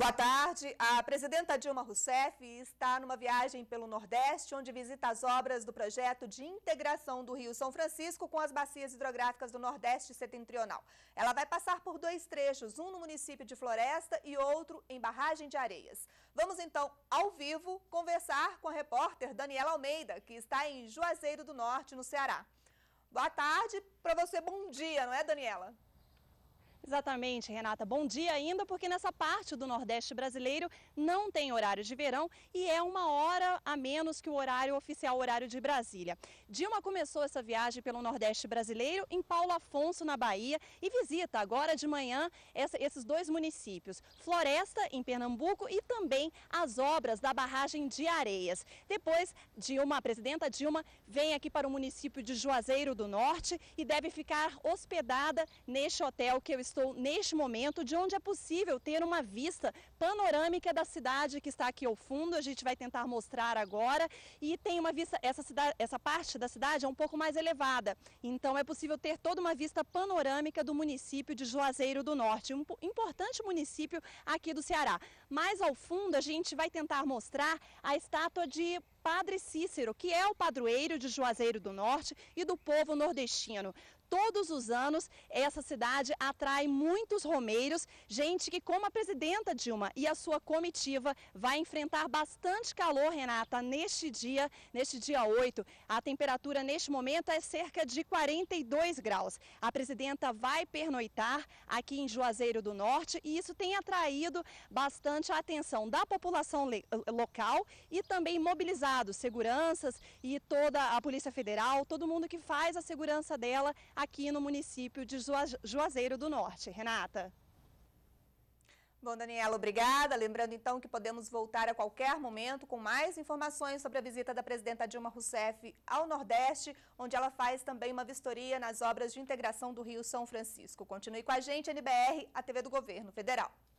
Boa tarde. A presidenta Dilma Rousseff está numa viagem pelo Nordeste, onde visita as obras do projeto de integração do Rio São Francisco com as bacias hidrográficas do Nordeste Setentrional. Ela vai passar por dois trechos, um no município de Floresta e outro em Barragem de Areias. Vamos então, ao vivo, conversar com a repórter Daniela Almeida, que está em Juazeiro do Norte, no Ceará. Boa tarde. Para você, bom dia, não é, Daniela? Exatamente, Renata. Bom dia ainda, porque nessa parte do Nordeste brasileiro não tem horário de verão e é uma hora a menos que o horário oficial, horário de Brasília. Dilma começou essa viagem pelo Nordeste brasileiro em Paulo Afonso, na Bahia, e visita agora de manhã essa, esses dois municípios, Floresta, em Pernambuco, e também as obras da barragem de Areias. Depois, Dilma, a presidenta Dilma, vem aqui para o município de Juazeiro do Norte e deve ficar hospedada neste hotel que eu estou estou neste momento, de onde é possível ter uma vista panorâmica da cidade que está aqui ao fundo. A gente vai tentar mostrar agora. E tem uma vista, essa, cidade, essa parte da cidade é um pouco mais elevada. Então é possível ter toda uma vista panorâmica do município de Juazeiro do Norte, um importante município aqui do Ceará. Mais ao fundo, a gente vai tentar mostrar a estátua de Padre Cícero, que é o padroeiro de Juazeiro do Norte e do povo nordestino. Todos os anos, essa cidade atrai muitos romeiros, gente que, como a presidenta Dilma e a sua comitiva, vai enfrentar bastante calor, Renata, neste dia, neste dia 8. A temperatura neste momento é cerca de 42 graus. A presidenta vai pernoitar aqui em Juazeiro do Norte e isso tem atraído bastante a atenção da população local e também mobilizado seguranças e toda a Polícia Federal, todo mundo que faz a segurança dela aqui no município de Juazeiro do Norte. Renata. Bom, Daniela, obrigada. Lembrando então que podemos voltar a qualquer momento com mais informações sobre a visita da presidenta Dilma Rousseff ao Nordeste, onde ela faz também uma vistoria nas obras de integração do Rio São Francisco. Continue com a gente, NBR, a TV do Governo Federal.